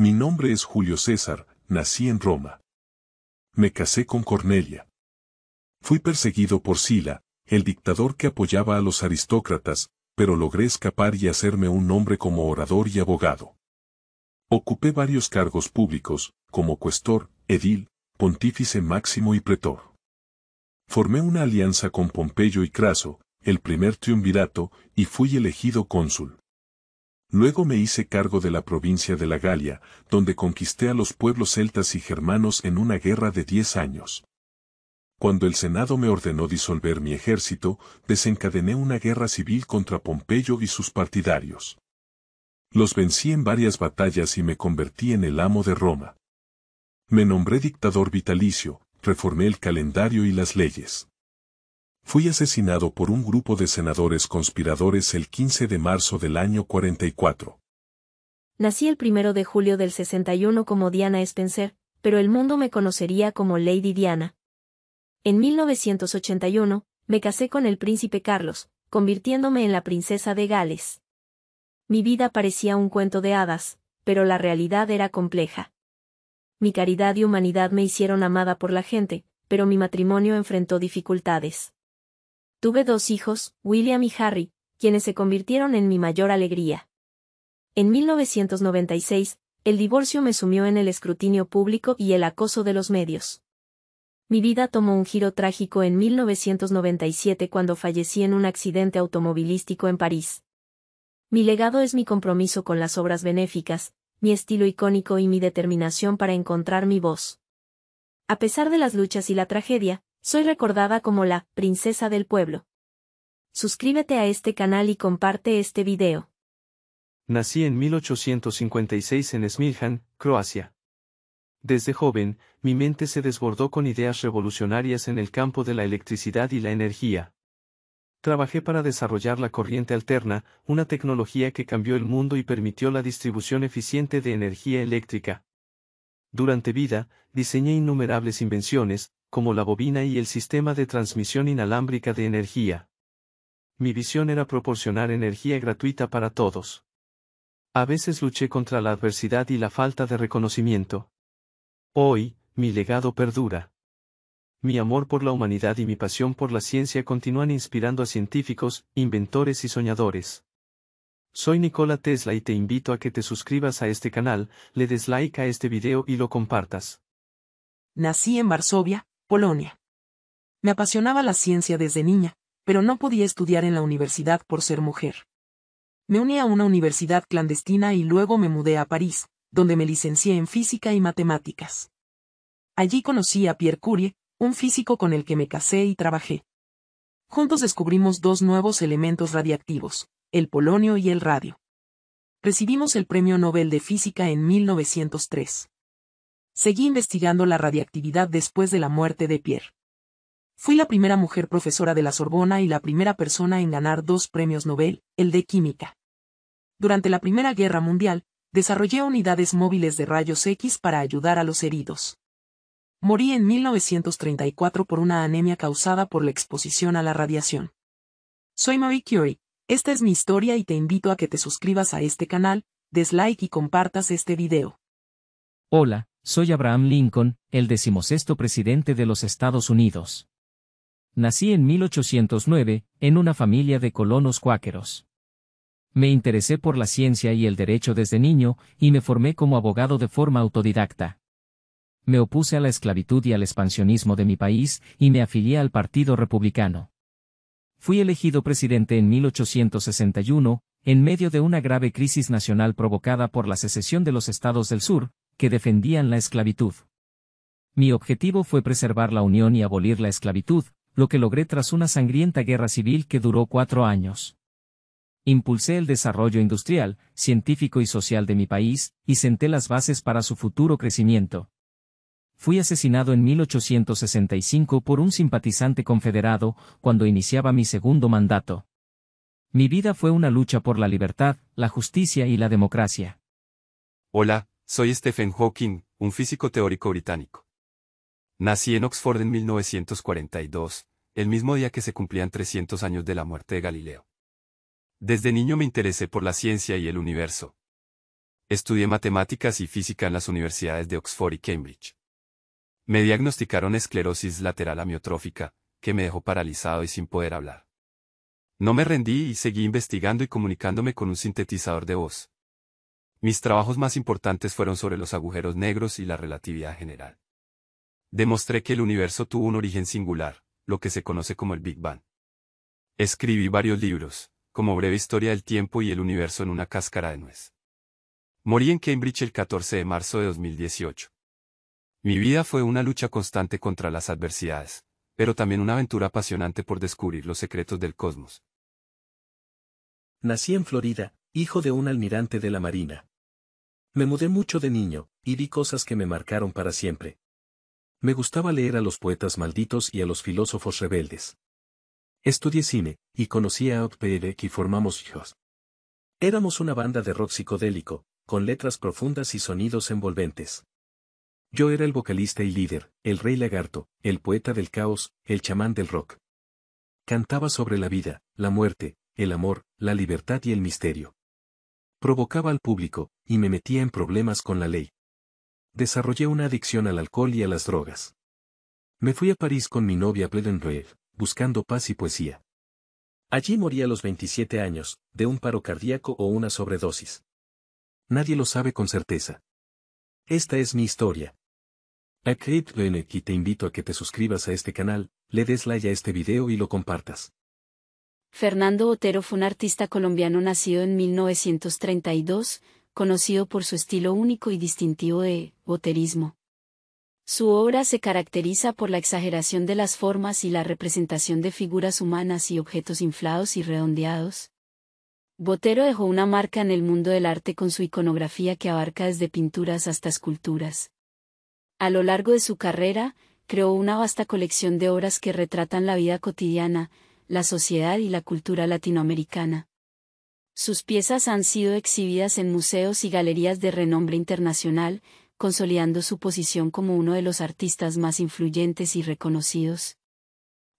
Mi nombre es Julio César, nací en Roma. Me casé con Cornelia. Fui perseguido por Sila, el dictador que apoyaba a los aristócratas, pero logré escapar y hacerme un nombre como orador y abogado. Ocupé varios cargos públicos, como cuestor, edil, pontífice máximo y pretor. Formé una alianza con Pompeyo y Craso, el primer triunvirato, y fui elegido cónsul. Luego me hice cargo de la provincia de la Galia, donde conquisté a los pueblos celtas y germanos en una guerra de diez años. Cuando el Senado me ordenó disolver mi ejército, desencadené una guerra civil contra Pompeyo y sus partidarios. Los vencí en varias batallas y me convertí en el amo de Roma. Me nombré dictador vitalicio, reformé el calendario y las leyes. Fui asesinado por un grupo de senadores conspiradores el 15 de marzo del año 44. Nací el 1 de julio del 61 como Diana Spencer, pero el mundo me conocería como Lady Diana. En 1981, me casé con el príncipe Carlos, convirtiéndome en la princesa de Gales. Mi vida parecía un cuento de hadas, pero la realidad era compleja. Mi caridad y humanidad me hicieron amada por la gente, pero mi matrimonio enfrentó dificultades. Tuve dos hijos, William y Harry, quienes se convirtieron en mi mayor alegría. En 1996, el divorcio me sumió en el escrutinio público y el acoso de los medios. Mi vida tomó un giro trágico en 1997 cuando fallecí en un accidente automovilístico en París. Mi legado es mi compromiso con las obras benéficas, mi estilo icónico y mi determinación para encontrar mi voz. A pesar de las luchas y la tragedia, soy recordada como la princesa del pueblo. Suscríbete a este canal y comparte este video. Nací en 1856 en Smiljan, Croacia. Desde joven, mi mente se desbordó con ideas revolucionarias en el campo de la electricidad y la energía. Trabajé para desarrollar la corriente alterna, una tecnología que cambió el mundo y permitió la distribución eficiente de energía eléctrica. Durante vida, diseñé innumerables invenciones, como la bobina y el sistema de transmisión inalámbrica de energía. Mi visión era proporcionar energía gratuita para todos. A veces luché contra la adversidad y la falta de reconocimiento. Hoy, mi legado perdura. Mi amor por la humanidad y mi pasión por la ciencia continúan inspirando a científicos, inventores y soñadores. Soy Nikola Tesla y te invito a que te suscribas a este canal, le des like a este video y lo compartas. Nací en Varsovia, Polonia. Me apasionaba la ciencia desde niña, pero no podía estudiar en la universidad por ser mujer. Me uní a una universidad clandestina y luego me mudé a París, donde me licencié en física y matemáticas. Allí conocí a Pierre Curie, un físico con el que me casé y trabajé. Juntos descubrimos dos nuevos elementos radiactivos, el polonio y el radio. Recibimos el Premio Nobel de Física en 1903. Seguí investigando la radiactividad después de la muerte de Pierre. Fui la primera mujer profesora de la Sorbona y la primera persona en ganar dos premios Nobel, el de química. Durante la Primera Guerra Mundial, desarrollé unidades móviles de rayos X para ayudar a los heridos. Morí en 1934 por una anemia causada por la exposición a la radiación. Soy Marie Curie, esta es mi historia y te invito a que te suscribas a este canal, deslike y compartas este video. Hola, soy Abraham Lincoln, el decimosexto presidente de los Estados Unidos. Nací en 1809, en una familia de colonos cuáqueros. Me interesé por la ciencia y el derecho desde niño, y me formé como abogado de forma autodidacta. Me opuse a la esclavitud y al expansionismo de mi país, y me afilié al Partido Republicano. Fui elegido presidente en 1861, en medio de una grave crisis nacional provocada por la secesión de los estados del sur, que defendían la esclavitud. Mi objetivo fue preservar la unión y abolir la esclavitud, lo que logré tras una sangrienta guerra civil que duró cuatro años. Impulsé el desarrollo industrial, científico y social de mi país, y senté las bases para su futuro crecimiento. Fui asesinado en 1865 por un simpatizante confederado, cuando iniciaba mi segundo mandato. Mi vida fue una lucha por la libertad, la justicia y la democracia. Hola, soy Stephen Hawking, un físico teórico británico. Nací en Oxford en 1942, el mismo día que se cumplían 300 años de la muerte de Galileo. Desde niño me interesé por la ciencia y el universo. Estudié matemáticas y física en las universidades de Oxford y Cambridge. Me diagnosticaron esclerosis lateral amiotrófica, que me dejó paralizado y sin poder hablar. No me rendí y seguí investigando y comunicándome con un sintetizador de voz. Mis trabajos más importantes fueron sobre los agujeros negros y la relatividad general. Demostré que el universo tuvo un origen singular, lo que se conoce como el Big Bang. Escribí varios libros, como Breve Historia del Tiempo y el Universo en una cáscara de nuez. Morí en Cambridge el 14 de marzo de 2018. Mi vida fue una lucha constante contra las adversidades, pero también una aventura apasionante por descubrir los secretos del cosmos. Nací en Florida, hijo de un almirante de la Marina. Me mudé mucho de niño, y vi cosas que me marcaron para siempre. Me gustaba leer a los poetas malditos y a los filósofos rebeldes. Estudié cine, y conocí a Outpedek y formamos hijos. Éramos una banda de rock psicodélico, con letras profundas y sonidos envolventes. Yo era el vocalista y líder, el rey lagarto, el poeta del caos, el chamán del rock. Cantaba sobre la vida, la muerte, el amor, la libertad y el misterio provocaba al público, y me metía en problemas con la ley. Desarrollé una adicción al alcohol y a las drogas. Me fui a París con mi novia Bledenrev, buscando paz y poesía. Allí morí a los 27 años, de un paro cardíaco o una sobredosis. Nadie lo sabe con certeza. Esta es mi historia. A Kate y te invito a que te suscribas a este canal, le des like a este video y lo compartas. Fernando Otero fue un artista colombiano nacido en 1932, conocido por su estilo único y distintivo de boterismo. Su obra se caracteriza por la exageración de las formas y la representación de figuras humanas y objetos inflados y redondeados. Botero dejó una marca en el mundo del arte con su iconografía que abarca desde pinturas hasta esculturas. A lo largo de su carrera, creó una vasta colección de obras que retratan la vida cotidiana, la sociedad y la cultura latinoamericana. Sus piezas han sido exhibidas en museos y galerías de renombre internacional, consolidando su posición como uno de los artistas más influyentes y reconocidos.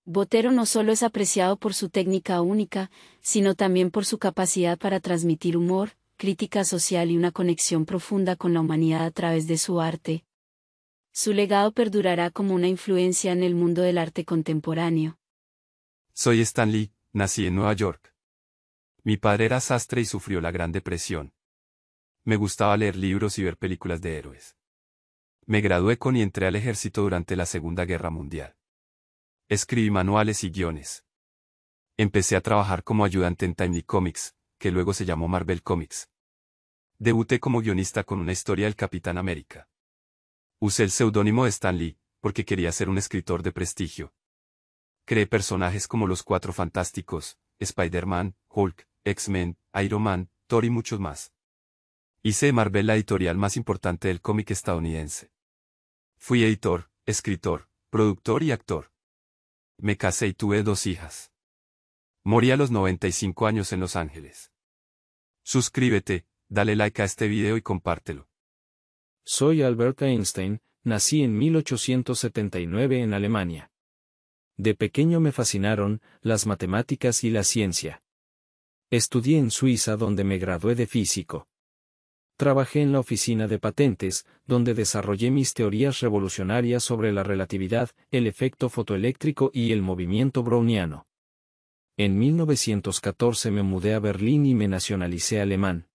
Botero no solo es apreciado por su técnica única, sino también por su capacidad para transmitir humor, crítica social y una conexión profunda con la humanidad a través de su arte. Su legado perdurará como una influencia en el mundo del arte contemporáneo. Soy Stan Lee, nací en Nueva York. Mi padre era sastre y sufrió la Gran Depresión. Me gustaba leer libros y ver películas de héroes. Me gradué con y entré al ejército durante la Segunda Guerra Mundial. Escribí manuales y guiones. Empecé a trabajar como ayudante en Timely Comics, que luego se llamó Marvel Comics. Debuté como guionista con una historia del Capitán América. Usé el seudónimo de Stan Lee, porque quería ser un escritor de prestigio, Creé personajes como los Cuatro Fantásticos, Spider-Man, Hulk, X-Men, Iron Man, Thor y muchos más. Hice de Marvel la editorial más importante del cómic estadounidense. Fui editor, escritor, productor y actor. Me casé y tuve dos hijas. Morí a los 95 años en Los Ángeles. Suscríbete, dale like a este video y compártelo. Soy Albert Einstein, nací en 1879 en Alemania. De pequeño me fascinaron las matemáticas y la ciencia. Estudié en Suiza donde me gradué de físico. Trabajé en la oficina de patentes, donde desarrollé mis teorías revolucionarias sobre la relatividad, el efecto fotoeléctrico y el movimiento browniano. En 1914 me mudé a Berlín y me nacionalicé alemán.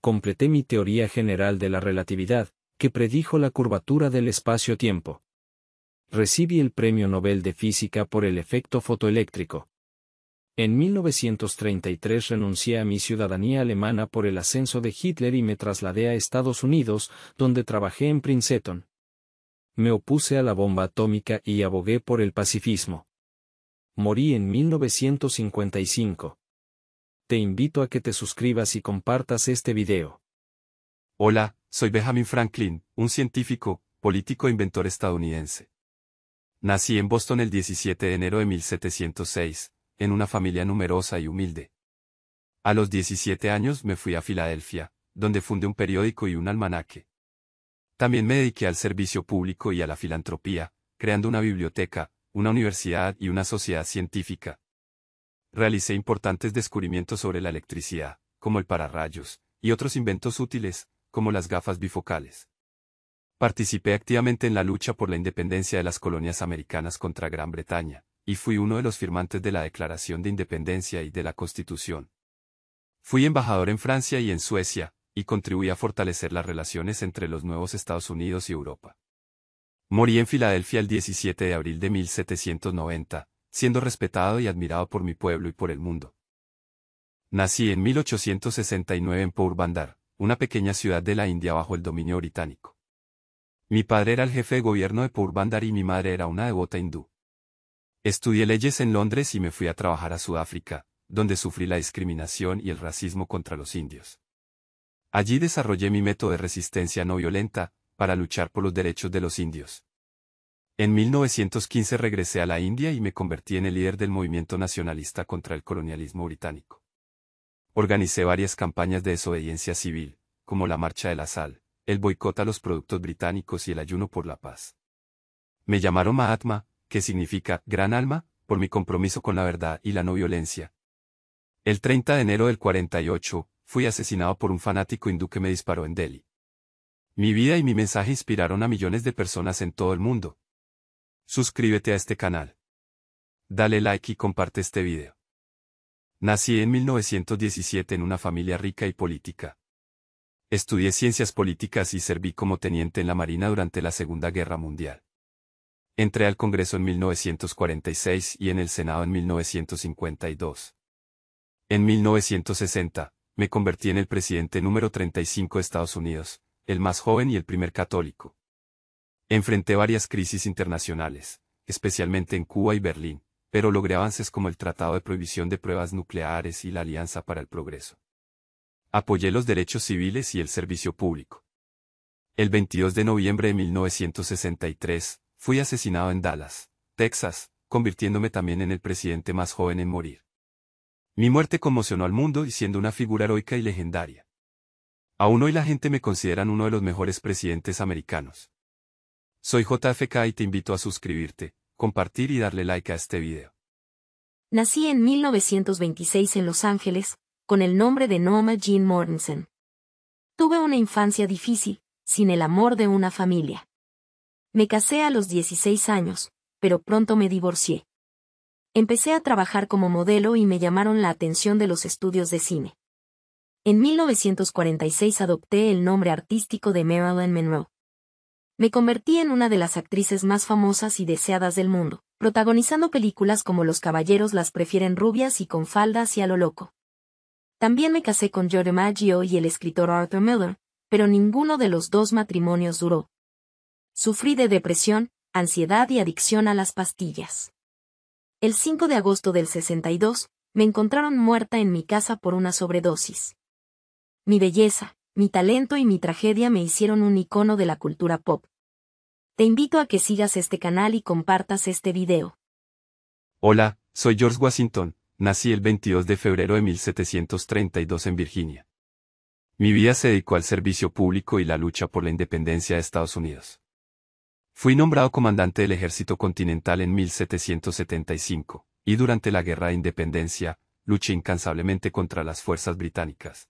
Completé mi teoría general de la relatividad, que predijo la curvatura del espacio-tiempo. Recibí el Premio Nobel de Física por el efecto fotoeléctrico. En 1933 renuncié a mi ciudadanía alemana por el ascenso de Hitler y me trasladé a Estados Unidos, donde trabajé en Princeton. Me opuse a la bomba atómica y abogué por el pacifismo. Morí en 1955. Te invito a que te suscribas y compartas este video. Hola, soy Benjamin Franklin, un científico, político e inventor estadounidense. Nací en Boston el 17 de enero de 1706, en una familia numerosa y humilde. A los 17 años me fui a Filadelfia, donde fundé un periódico y un almanaque. También me dediqué al servicio público y a la filantropía, creando una biblioteca, una universidad y una sociedad científica. Realicé importantes descubrimientos sobre la electricidad, como el pararrayos, y otros inventos útiles, como las gafas bifocales. Participé activamente en la lucha por la independencia de las colonias americanas contra Gran Bretaña, y fui uno de los firmantes de la Declaración de Independencia y de la Constitución. Fui embajador en Francia y en Suecia, y contribuí a fortalecer las relaciones entre los nuevos Estados Unidos y Europa. Morí en Filadelfia el 17 de abril de 1790, siendo respetado y admirado por mi pueblo y por el mundo. Nací en 1869 en Purbandar, una pequeña ciudad de la India bajo el dominio británico. Mi padre era el jefe de gobierno de Purbandar y mi madre era una devota hindú. Estudié leyes en Londres y me fui a trabajar a Sudáfrica, donde sufrí la discriminación y el racismo contra los indios. Allí desarrollé mi método de resistencia no violenta, para luchar por los derechos de los indios. En 1915 regresé a la India y me convertí en el líder del movimiento nacionalista contra el colonialismo británico. Organicé varias campañas de desobediencia civil, como la Marcha de la Sal, el boicot a los productos británicos y el ayuno por la paz. Me llamaron Mahatma, que significa gran alma, por mi compromiso con la verdad y la no violencia. El 30 de enero del 48, fui asesinado por un fanático hindú que me disparó en Delhi. Mi vida y mi mensaje inspiraron a millones de personas en todo el mundo. Suscríbete a este canal. Dale like y comparte este video. Nací en 1917 en una familia rica y política. Estudié ciencias políticas y serví como teniente en la Marina durante la Segunda Guerra Mundial. Entré al Congreso en 1946 y en el Senado en 1952. En 1960, me convertí en el presidente número 35 de Estados Unidos, el más joven y el primer católico. Enfrenté varias crisis internacionales, especialmente en Cuba y Berlín, pero logré avances como el Tratado de Prohibición de Pruebas Nucleares y la Alianza para el Progreso apoyé los derechos civiles y el servicio público. El 22 de noviembre de 1963, fui asesinado en Dallas, Texas, convirtiéndome también en el presidente más joven en morir. Mi muerte conmocionó al mundo y siendo una figura heroica y legendaria. Aún hoy la gente me consideran uno de los mejores presidentes americanos. Soy JFK y te invito a suscribirte, compartir y darle like a este video. Nací en 1926 en Los Ángeles, con el nombre de Norma Jean Mortensen. Tuve una infancia difícil, sin el amor de una familia. Me casé a los 16 años, pero pronto me divorcié. Empecé a trabajar como modelo y me llamaron la atención de los estudios de cine. En 1946 adopté el nombre artístico de Marilyn Monroe. Me convertí en una de las actrices más famosas y deseadas del mundo, protagonizando películas como Los caballeros las prefieren rubias y con faldas y a lo loco. También me casé con George Maggio y el escritor Arthur Miller, pero ninguno de los dos matrimonios duró. Sufrí de depresión, ansiedad y adicción a las pastillas. El 5 de agosto del 62, me encontraron muerta en mi casa por una sobredosis. Mi belleza, mi talento y mi tragedia me hicieron un icono de la cultura pop. Te invito a que sigas este canal y compartas este video. Hola, soy George Washington nací el 22 de febrero de 1732 en Virginia. Mi vida se dedicó al servicio público y la lucha por la independencia de Estados Unidos. Fui nombrado comandante del Ejército Continental en 1775, y durante la Guerra de Independencia, luché incansablemente contra las fuerzas británicas.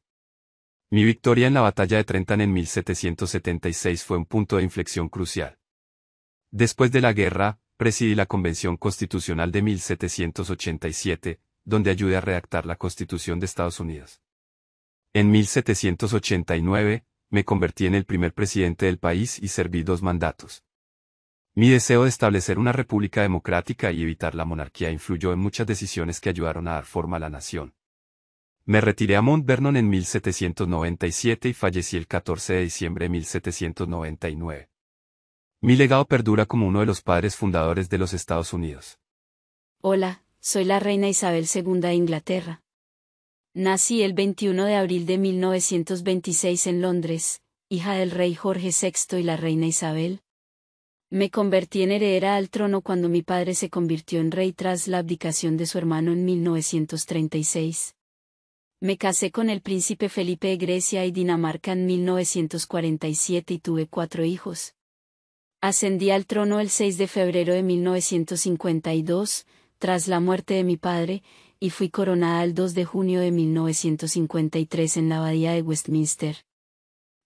Mi victoria en la batalla de Trenton en 1776 fue un punto de inflexión crucial. Después de la guerra, presidí la Convención Constitucional de 1787, donde ayude a redactar la Constitución de Estados Unidos. En 1789, me convertí en el primer presidente del país y serví dos mandatos. Mi deseo de establecer una república democrática y evitar la monarquía influyó en muchas decisiones que ayudaron a dar forma a la nación. Me retiré a Mont Vernon en 1797 y fallecí el 14 de diciembre de 1799. Mi legado perdura como uno de los padres fundadores de los Estados Unidos. Hola, soy la reina Isabel II de Inglaterra. Nací el 21 de abril de 1926 en Londres, hija del rey Jorge VI y la reina Isabel. Me convertí en heredera al trono cuando mi padre se convirtió en rey tras la abdicación de su hermano en 1936. Me casé con el príncipe Felipe de Grecia y Dinamarca en 1947 y tuve cuatro hijos. Ascendí al trono el 6 de febrero de 1952, tras la muerte de mi padre, y fui coronada el 2 de junio de 1953 en la Abadía de Westminster.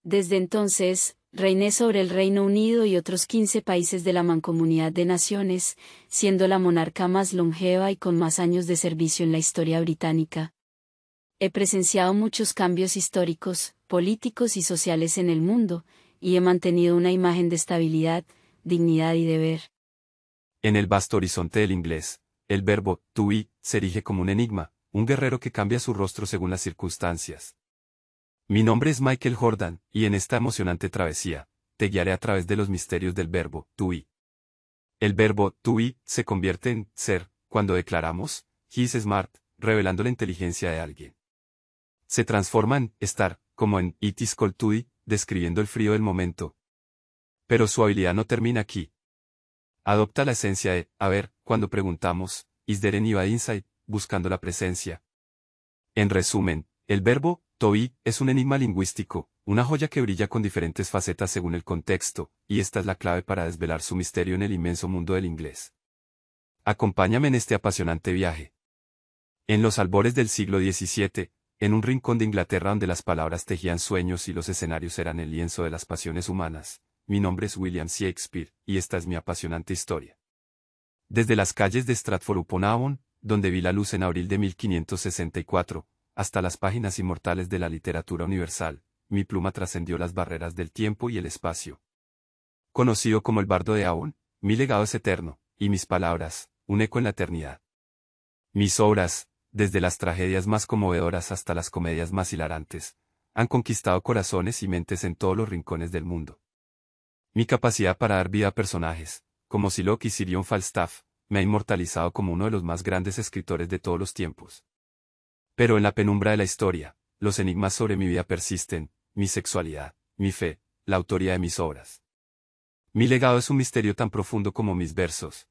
Desde entonces, reiné sobre el Reino Unido y otros 15 países de la Mancomunidad de Naciones, siendo la monarca más longeva y con más años de servicio en la historia británica. He presenciado muchos cambios históricos, políticos y sociales en el mundo, y he mantenido una imagen de estabilidad, dignidad y deber. En el vasto horizonte del inglés, el verbo, tui, se erige como un enigma, un guerrero que cambia su rostro según las circunstancias. Mi nombre es Michael Jordan, y en esta emocionante travesía, te guiaré a través de los misterios del verbo, tui. El verbo, tui, se convierte en ser, cuando declaramos, he's smart, revelando la inteligencia de alguien. Se transforma en estar, como en it is cold to describiendo el frío del momento. Pero su habilidad no termina aquí, Adopta la esencia de a ver, cuando preguntamos, is there any inside, buscando la presencia. En resumen, el verbo to be es un enigma lingüístico, una joya que brilla con diferentes facetas según el contexto, y esta es la clave para desvelar su misterio en el inmenso mundo del inglés. Acompáñame en este apasionante viaje. En los albores del siglo XVII, en un rincón de Inglaterra donde las palabras tejían sueños y los escenarios eran el lienzo de las pasiones humanas, mi nombre es William Shakespeare, y esta es mi apasionante historia. Desde las calles de Stratford-upon-Avon, donde vi la luz en abril de 1564, hasta las páginas inmortales de la literatura universal, mi pluma trascendió las barreras del tiempo y el espacio. Conocido como el bardo de Avon, mi legado es eterno, y mis palabras, un eco en la eternidad. Mis obras, desde las tragedias más conmovedoras hasta las comedias más hilarantes, han conquistado corazones y mentes en todos los rincones del mundo. Mi capacidad para dar vida a personajes, como Silok y Sirion Falstaff, me ha inmortalizado como uno de los más grandes escritores de todos los tiempos. Pero en la penumbra de la historia, los enigmas sobre mi vida persisten, mi sexualidad, mi fe, la autoría de mis obras. Mi legado es un misterio tan profundo como mis versos,